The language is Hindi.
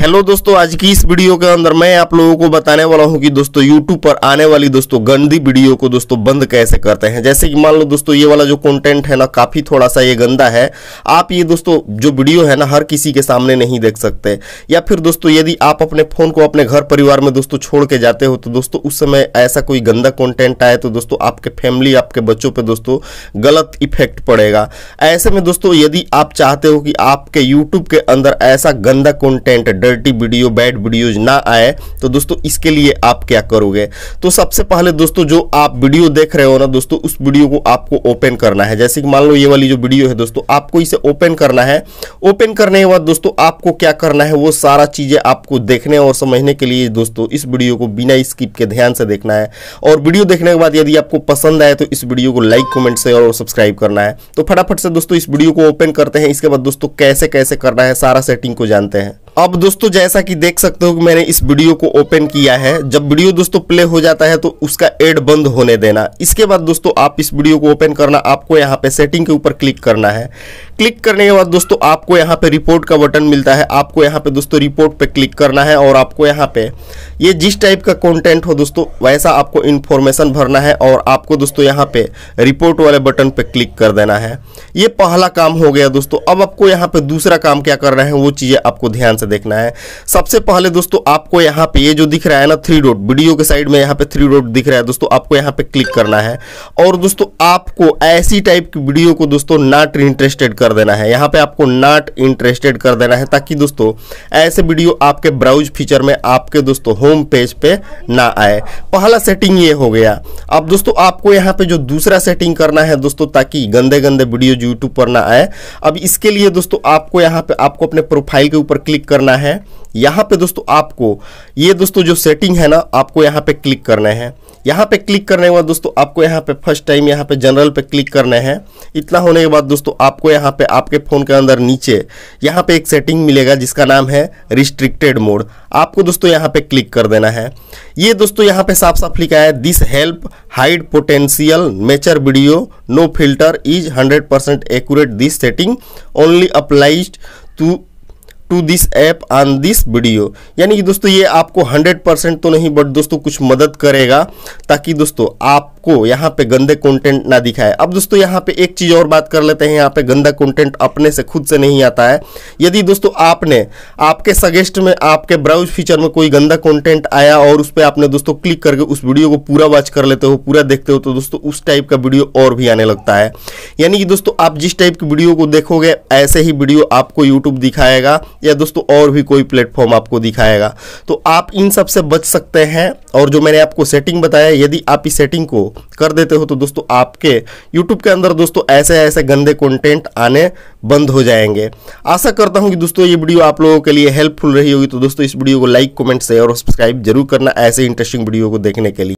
हेलो दोस्तों आज की इस वीडियो के अंदर मैं आप लोगों को बताने वाला हूं कि दोस्तों यूट्यूब पर आने वाली दोस्तों गंदी वीडियो को दोस्तों बंद कैसे करते हैं जैसे कि मान लो दोस्तों ये वाला जो कंटेंट है ना काफ़ी थोड़ा सा ये गंदा है आप ये दोस्तों जो वीडियो है ना हर किसी के सामने नहीं देख सकते या फिर दोस्तों यदि आप अपने फ़ोन को अपने घर परिवार में दोस्तों छोड़ के जाते हो तो दोस्तों उस समय ऐसा कोई गंदा कॉन्टेंट आए तो दोस्तों आपके फैमिली आपके बच्चों पर दोस्तों गलत इफेक्ट पड़ेगा ऐसे में दोस्तों यदि आप चाहते हो कि आपके यूट्यूब के अंदर ऐसा गंदा content dirty video bad videos ना आए तो दोस्तों इसके लिए आप क्या करोगे तो सबसे पहले दोस्तों जो आप वीडियो देख रहे हो ना दोस्तों उस वीडियो को आपको ओपन करना है जैसे कि मान लो ये वाली जो वीडियो है दोस्तों आपको इसे ओपन करना है ओपन करने के बाद दोस्तों आपको क्या करना है वो सारा चीज़ें आपको देखने और समझने के लिए दोस्तों इस वीडियो को बिना स्किप के ध्यान से देखना है और वीडियो देखने के बाद यदि आपको पसंद आए तो इस वीडियो को लाइक कमेंट शेयर और सब्सक्राइब करना है तो फटाफट से दोस्तों इस वीडियो को ओपन करते हैं इसके बाद दोस्तों कैसे कैसे करना है सारा सेटिंग को जानते हैं अब दोस्तों जैसा कि देख सकते हो कि मैंने इस वीडियो को ओपन किया है जब वीडियो दोस्तों प्ले हो जाता है तो उसका एड बंद होने देना इसके बाद दोस्तों आप इस वीडियो को ओपन करना आपको यहाँ पे सेटिंग के ऊपर क्लिक करना है क्लिक करने के बाद दोस्तों आपको यहाँ पे रिपोर्ट का बटन मिलता है आपको यहाँ पे दोस्तों रिपोर्ट पे क्लिक करना है और आपको यहाँ पे ये जिस टाइप का कंटेंट हो दोस्तों वैसा आपको इन्फॉर्मेशन भरना है और आपको दोस्तों यहाँ पे रिपोर्ट वाले बटन पे क्लिक कर देना है ये पहला काम हो गया दोस्तों अब आपको यहाँ पे दूसरा काम क्या कर रहे हैं वो चीज़ें आपको ध्यान से देखना है सबसे पहले दोस्तों आपको यहाँ पे ये जो दिख रहा है ना थ्री डोट वीडियो के साइड में यहाँ पे थ्री डोट दिख रहा है दोस्तों आपको यहाँ पे क्लिक करना है और दोस्तों आपको ऐसी टाइप की वीडियो को दोस्तों नॉट इंटरेस्टेड कर देना है यहाँ पे आपको नॉट इंटरेस्टेड कर देना है ताकि दोस्तों ऐसे वीडियो आपके ब्राउज फीचर में आपके दोस्तों होम पेज पे ना आए पहला सेटिंग ये हो गया अब दोस्तों आपको यहाँ पे जो दूसरा सेटिंग करना है दोस्तों ताकि गंदे गंदे वीडियो यूट्यूब पर ना आए अब इसके लिए दोस्तों आपको यहाँ पे आपको अपने प्रोफाइल के ऊपर क्लिक करना है यहाँ पे दोस्तों आपको ये दोस्तों जो सेटिंग है ना आपको यहाँ पे क्लिक करना है यहाँ पे क्लिक करने के बाद दोस्तों आपको यहाँ पे फर्स्ट टाइम यहाँ पे जनरल पे क्लिक करना है इतना होने के बाद दोस्तों आपको यहाँ पे आपके फ़ोन के अंदर नीचे यहाँ पे एक सेटिंग मिलेगा जिसका नाम है रिस्ट्रिक्टेड मोड आपको दोस्तों यहाँ पे क्लिक कर देना है ये दोस्तों यहाँ पे साफ साफ लिखा है this help hide potential mature video no filter is hundred percent accurate this setting only applies to to this app on this video यानी कि दोस्तों ये आपको 100 परसेंट तो नहीं बट दोस्तों कुछ मदद करेगा ताकि दोस्तों आप आपको यहाँ पे गंदे कंटेंट ना दिखाए अब दोस्तों यहाँ पे एक चीज़ और बात कर लेते हैं यहाँ पे गंदा कंटेंट अपने से खुद से नहीं आता है यदि दोस्तों आपने आपके सजेस्ट में आपके ब्राउज फीचर में कोई गंदा कंटेंट आया और उस पर आपने दोस्तों क्लिक करके उस वीडियो को पूरा वॉच कर लेते हो पूरा देखते हो तो दोस्तों उस टाइप का वीडियो और भी आने लगता है यानी कि दोस्तों आप जिस टाइप की वीडियो को देखोगे ऐसे ही वीडियो आपको यूट्यूब दिखाएगा या दोस्तों और भी कोई प्लेटफॉर्म आपको दिखाएगा तो आप इन सबसे बच सकते हैं और जो मैंने आपको सेटिंग बताया यदि आप इस सेटिंग को कर देते हो तो दोस्तों आपके यूट्यूब के अंदर दोस्तों ऐसे ऐसे गंदे कंटेंट आने बंद हो जाएंगे आशा करता हूँ कि दोस्तों ये वीडियो आप लोगों के लिए हेल्पफुल रही होगी तो दोस्तों इस वीडियो को लाइक कमेंट शेयर और सब्सक्राइब जरूर करना ऐसे इंटरेस्टिंग वीडियो को देखने के लिए